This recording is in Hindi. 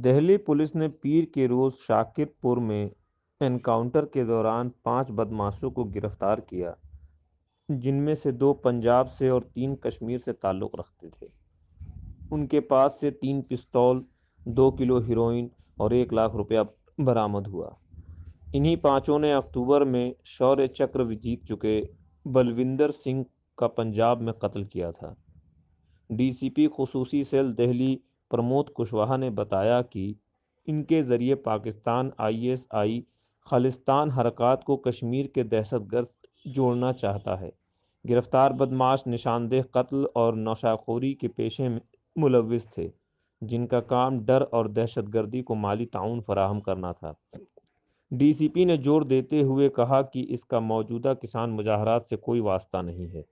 दिल्ली पुलिस ने पीर के रोज शाकिरपुर में एनकाउंटर के दौरान पांच बदमाशों को गिरफ्तार किया जिनमें से दो पंजाब से और तीन कश्मीर से ताल्लुक़ रखते थे उनके पास से तीन पिस्तौल दो किलो हीरोइन और एक लाख रुपया बरामद हुआ इन्हीं पांचों ने अक्टूबर में शौर्य चक्र जीत चुके बलविंदर सिंह का पंजाब में कत्ल किया था डीसीपी खसूसी सेल दिल्ली प्रमोद कुशवाहा ने बताया कि इनके ज़रिए पाकिस्तान आईएसआई खालिस्तान हरकत को कश्मीर के दहशतगर्द जोड़ना चाहता है गिरफ्तार बदमाश निशानदेह कत्ल और नौशाखोरी के पेशे में मुलविस थे जिनका काम डर और दहशतगर्दी को माली ताउन फराहम करना था डीसीपी ने जोर देते हुए कहा कि इसका मौजूदा किसान मुजाहरात से कोई वास्ता नहीं है